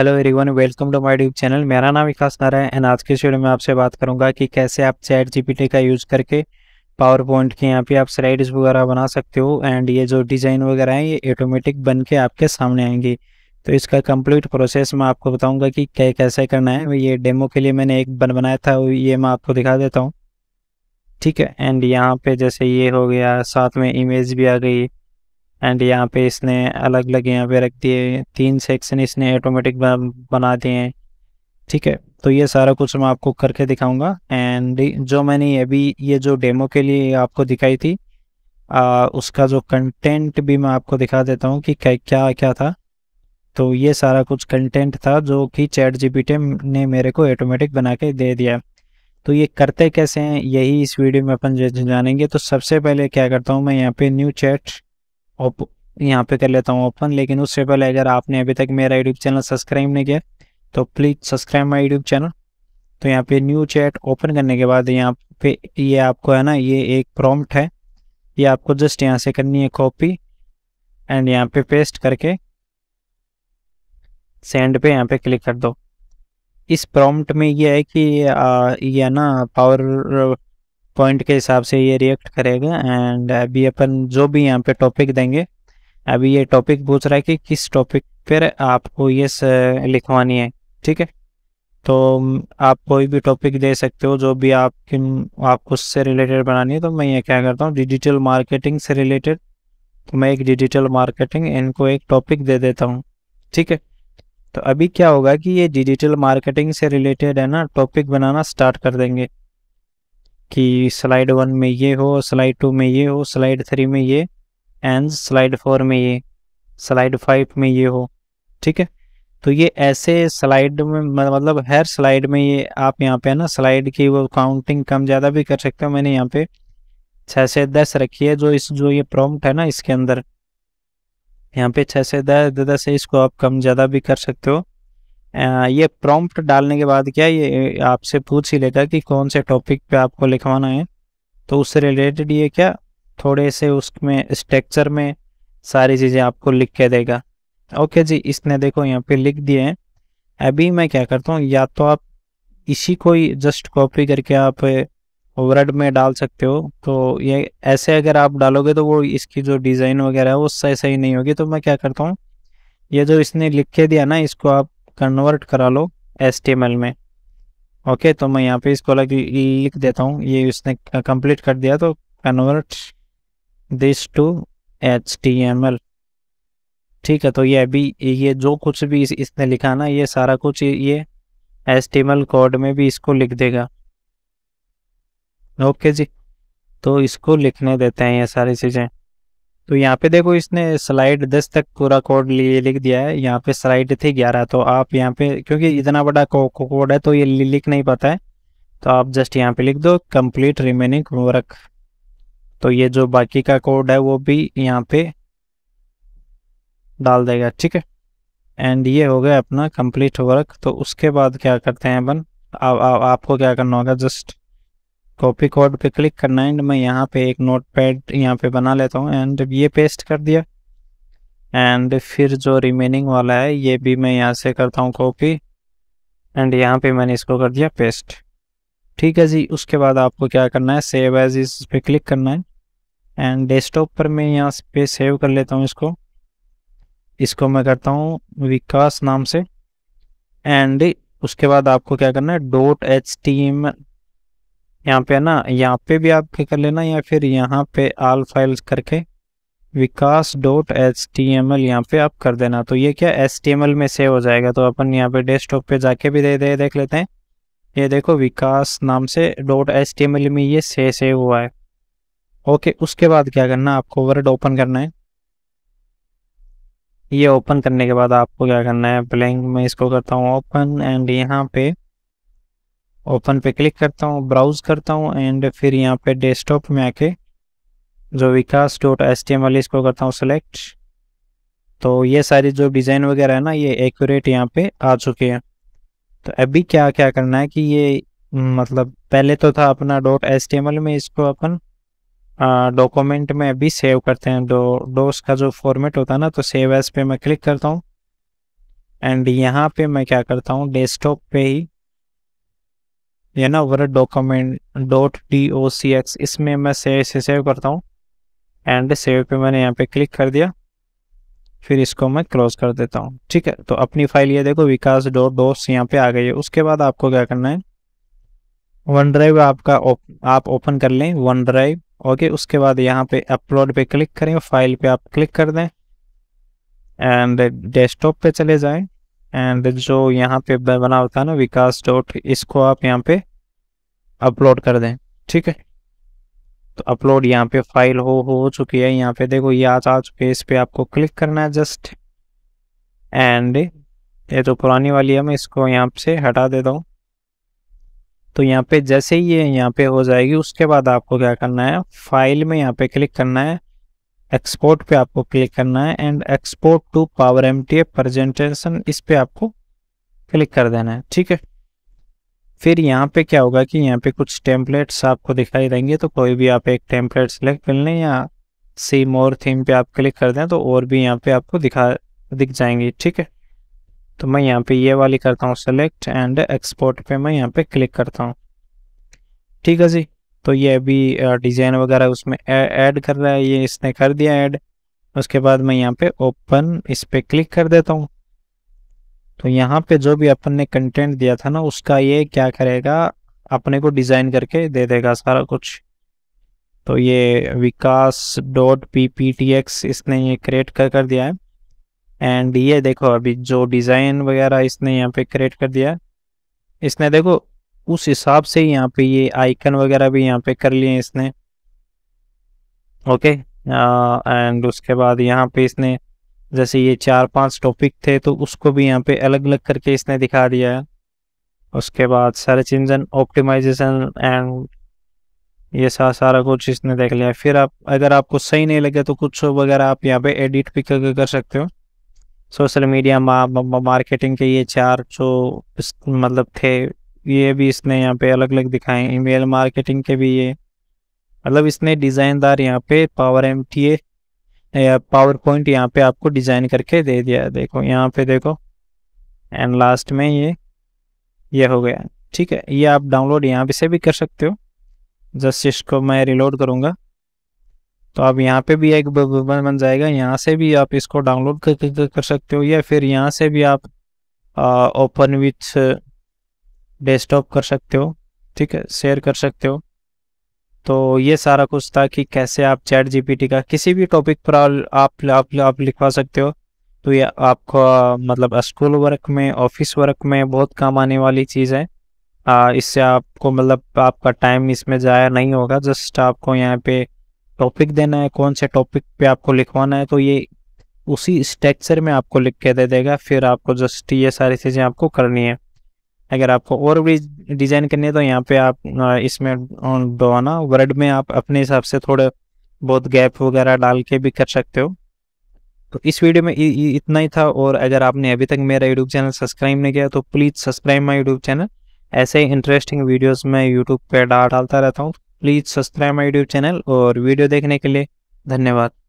hello everyone welcome to my YouTube channel मेरा नाम विकास Narayan and आज के वीडियो में आपसे बात करूंगा कि कैसे आप चैट जीपीटी का यूज़ करके पावर पॉइंट के यहाँ पे आप स्लाइड्स वगैरह बना सकते हो एंड ये जो डिज़ाइन वगैरह है ये ऑटोमेटिक बन के आपके सामने आएंगी तो इसका कंप्लीट प्रोसेस मैं आपको बताऊँगा कि क्या कैसे करना है ये डेमो के लिए मैंने एक बन बनाया था ये मैं आपको दिखा देता हूँ ठीक है एंड यहाँ पर जैसे ये हो गया साथ में इमेज भी आ गई एंड यहाँ पे इसने अलग अलग यहाँ पे रख दिए तीन सेक्शन इसने ऑटोमेटिक बना दिए हैं ठीक है तो ये सारा कुछ मैं आपको करके दिखाऊंगा एंड जो मैंने अभी ये जो डेमो के लिए आपको दिखाई थी आ, उसका जो कंटेंट भी मैं आपको दिखा देता हूँ कि क्या क्या क्या था तो ये सारा कुछ कंटेंट था जो कि चैट जी ने मेरे को ऑटोमेटिक बना के दे दिया तो ये करते कैसे हैं यही इस वीडियो में अपन जानेंगे तो सबसे पहले क्या करता हूँ मैं यहाँ पे न्यू चैट ओप यहाँ पे कर लेता हूँ ओपन लेकिन उससे पहले अगर आपने अभी तक मेरा यूट्यूब चैनल सब्सक्राइब नहीं किया तो please subscribe my YouTube channel तो यहाँ पे न्यू चैट ओपन करने के बाद यहाँ पे ये आपको है ना ये एक प्रॉम्प्ट है ये आपको जस्ट यहाँ से करनी है कॉपी एंड यहाँ पे पेस्ट करके सेंड पे यहाँ पे क्लिक कर दो इस प्रॉम्प्ट में ये है कि ये ना पावर पॉइंट के हिसाब से ये रिएक्ट करेगा एंड अभी अपन जो भी यहाँ पे टॉपिक देंगे अभी ये टॉपिक पूछ रहा है कि किस टॉपिक पर आपको ये लिखवानी है ठीक है तो आप कोई भी टॉपिक दे सकते हो जो भी किन आपको उससे रिलेटेड बनानी है तो मैं ये क्या करता हूँ डिजिटल मार्केटिंग से रिलेटेड तो मैं एक डिजिटल मार्केटिंग इनको एक टॉपिक दे देता हूँ ठीक है तो अभी क्या होगा कि ये डिजिटल मार्केटिंग से रिलेटेड है ना टॉपिक बनाना स्टार्ट कर देंगे कि स्लाइड वन में ये हो स्लाइड टू में ये हो स्लाइड थ्री में ये एंड स्लाइड फोर में ये स्लाइड फाइव में ये हो ठीक है तो ये ऐसे स्लाइड में मतलब हर स्लाइड में ये आप यहाँ पे है ना स्लाइड की वो काउंटिंग कम ज़्यादा भी कर सकते हो मैंने यहाँ पे छः से दस रखी है जो इस जो ये प्रॉम्प्ट है ना इसके अंदर यहाँ पे छः से दस दस है इसको आप कम ज़्यादा भी कर सकते हो ये प्रॉम्प्ट डालने के बाद क्या ये आपसे पूछ ही लेगा कि कौन से टॉपिक पे आपको लिखवाना है तो उससे रिलेटेड ये क्या थोड़े से उसमें स्ट्रक्चर में सारी चीज़ें आपको लिख के देगा ओके जी इसने देखो यहाँ पे लिख दिए हैं अभी मैं क्या करता हूँ या तो आप इसी को ही जस्ट कॉपी करके आप वर्ड में डाल सकते हो तो ये ऐसे अगर आप डालोगे तो वो इसकी जो डिज़ाइन वगैरह है वो सही सही नहीं होगी तो मैं क्या करता हूँ ये जो इसने लिख के दिया ना इसको आप कन्वर्ट करा लो एस में ओके तो मैं यहाँ पे इसको अलग लिख देता हूँ ये उसने कंप्लीट कर दिया तो कन्वर्ट दिस टू एच ठीक है तो ये अभी ये जो कुछ भी इस, इसने लिखा ना ये सारा कुछ ये एस कोड में भी इसको लिख देगा ओके जी तो इसको लिखने देते हैं ये सारी चीज़ें तो यहाँ पे देखो इसने स्लाइड दस तक पूरा कोड लिख दिया है यहाँ पे स्लाइड थी ग्यारह तो आप यहाँ पे क्योंकि इतना बड़ा को, को, कोड है तो ये लिख नहीं पाता है तो आप जस्ट यहाँ पे लिख दो कंप्लीट रिमेनिंग वर्क तो ये जो बाकी का कोड है वो भी यहाँ पे डाल देगा ठीक है एंड ये हो गया अपना कंप्लीट वर्क तो उसके बाद क्या करते हैं अपन आपको क्या करना होगा जस्ट कॉपी कोड पे क्लिक करना है एंड मैं यहाँ पे एक नोट पैड यहाँ पे बना लेता हूँ एंड ये पेस्ट कर दिया एंड फिर जो रिमेनिंग वाला है ये भी मैं यहाँ से करता हूँ कॉपी एंड यहाँ पे मैंने इसको कर दिया पेस्ट ठीक है जी उसके बाद आपको क्या करना है सेव एज इस पे क्लिक करना है एंड डेस्कटॉप पर मैं यहाँ पे सेव कर लेता हूँ इसको इसको मैं करता हूँ विकास नाम से एंड उसके बाद आपको क्या करना है डॉट एच टी एम यहाँ पे है ना यहाँ पे भी आप क्या कर लेना या फिर यहाँ पे आल फाइल्स करके Vikas dot H T M L यहाँ पे आप कर देना तो ये क्या एच टी एम एल में सेव हो जाएगा तो अपन यहाँ पे डेस्कटॉप पे जाके भी दे दे देख लेते हैं ये देखो विकास नाम से dot H T M L में ये से सेव हुआ है ओके उसके बाद क्या करना आपको वर्ड ओपन करना है ये ओपन करने के बाद आपको क्या करना है ब्लैंक में इसको करता हूँ ओपन एंड यहाँ पे ओपन पे क्लिक करता हूँ ब्राउज करता हूँ एंड फिर यहाँ पे डेस्कटॉप में आके जो Vikas dot S T M वाली इसको करता हूँ सेलेक्ट तो ये सारी जो डिज़ाइन वगैरह है ना ये एक्यूरेट यहाँ पे आ चुके हैं तो अभी क्या क्या करना है कि ये मतलब पहले तो था अपना dot S T M L में इसको अपन डॉक्यूमेंट में अभी सेव करते हैं डो डोस का जो फॉर्मेट होता है ना तो सेव एस पे मैं क्लिक करता हूँ एंड यहाँ पे मैं क्या करता हूँ डेस्कटॉप पे ही ये ना Word document dot D O C X इसमें मैं से, सेव करता हूँ एंड सेव पे मैंने यहाँ पे क्लिक कर दिया फिर इसको मैं क्लोज कर देता हूँ ठीक है तो अपनी फाइल ये देखो विकास डॉट डोस यहाँ पे आ गई है उसके बाद आपको क्या करना है वन ड्राइव आपका ओप, आप ओपन कर लें वन ड्राइव ओके उसके बाद यहाँ पे अपलोड पे क्लिक करें फाइल पे आप क्लिक कर दें एंड डेस्कटॉप पे चले जाएं एंड जो यहाँ पे बना होता है ना विकास डॉट इसको आप यहाँ पे अपलोड कर दें ठीक है तो अपलोड यहाँ पे फाइल हो हो चुकी है यहाँ पे देखो ये आज आ चुके है इस पर आपको क्लिक करना है जस्ट एंड ये जो पुरानी वाली है मैं इसको यहाँ से हटा देता हूँ तो यहाँ पे जैसे ही ये यहाँ पे हो जाएगी उसके बाद आपको क्या करना है फाइल में यहाँ पे क्लिक करना है एक्सपोर्ट पे आपको क्लिक करना है and export to power M T presentation इस पे आपको क्लिक कर देना है ठीक है फिर यहाँ पे क्या होगा कि यहाँ पे कुछ टेम्पलेट्स आपको दिखाई देंगे तो कोई भी आप एक टेम्पलेट सेलेक्ट कर लें या सी मोर थीम पे आप क्लिक कर दें तो और भी यहाँ पे आपको दिखा दिख जाएंगे ठीक है तो मैं यहाँ पे ये वाली करता हूँ सेलेक्ट एंड एक्सपोर्ट पे मैं यहाँ पे क्लिक करता हूँ ठीक है जी तो ये अभी डिज़ाइन वगैरह उसमें ऐड कर रहा है ये इसने कर दिया ऐड उसके बाद मैं यहाँ पे ओपन इस पर क्लिक कर देता हूँ तो यहाँ पे जो भी अपन ने कंटेंट दिया था ना उसका ये क्या करेगा अपने को डिज़ाइन करके दे देगा सारा कुछ तो ये Vikas dot P P T X इसने ये क्रिएट कर कर दिया है एंड ये देखो अभी जो डिज़ाइन वगैरह इसने यहाँ पे क्रिएट कर दिया इसने देखो उस हिसाब से यहाँ पे ये आइकन वगैरह भी यहाँ पे कर लिए इसने ओके एंड उसके बाद यहाँ पे इसने जैसे ये चार पांच टॉपिक थे तो उसको भी यहाँ पे अलग अलग करके इसने दिखा दिया है उसके बाद सर्च इंजन ऑप्टिमाइजेशन एंड ये सारा सारा कुछ इसने देख लिया फिर आप अगर आपको सही नहीं लगे तो कुछ वगैरह आप यहाँ पे एडिट भी करके कर सकते हो सोशल मीडिया मार्केटिंग के ये चार जो मतलब थे ये भी इसने यहाँ पे अलग अलग दिखाए ईमेल मार्केटिंग के भी ये मतलब इसने डिज़ाइनदार यहाँ पे power M T A PowerPoint यहाँ पे आपको डिज़ाइन करके दे दिया देखो यहाँ पे देखो एंड लास्ट में ये ये हो गया ठीक है ये आप डाउनलोड यहाँ पे से भी कर सकते हो जस्ट इसको मैं रिलोड करूँगा तो आप यहाँ पे भी एक बन जाएगा यहाँ से भी आप इसको डाउनलोड कर, कर, कर सकते हो या फिर यहाँ से भी आप ओपन विथ डेस्कटॉप कर सकते हो ठीक है शेयर कर सकते हो तो ये सारा कुछ था कि कैसे आप चैट जीपीटी का किसी भी टॉपिक पर आप आप, आप लिखवा सकते हो तो ये आपको मतलब स्कूल वर्क में ऑफिस वर्क में बहुत काम आने वाली चीज़ है आ, इससे आपको मतलब आपका टाइम इसमें ज़ाया नहीं होगा जस्ट आपको यहाँ पे टॉपिक देना है कौन से टॉपिक पे आपको लिखवाना है तो ये उसी स्ट्रक्चर में आपको लिख के दे देगा फिर आपको जस्ट ये सारी चीज़ें आपको करनी है अगर आपको और भी डिज़ाइन करनी है तो यहाँ पे आप इसमें डोना वर्ड में आप अपने हिसाब से थोड़े बहुत गैप वगैरह डाल के भी कर सकते हो तो इस वीडियो में इतना ही था और अगर आपने अभी तक मेरा यूट्यूब चैनल सब्सक्राइब नहीं किया तो please subscribe my YouTube channel ऐसे ही इंटरेस्टिंग वीडियोस मैं यूट्यूब पर डाल डालता रहता हूँ please subscribe my YouTube channel और वीडियो देखने के लिए धन्यवाद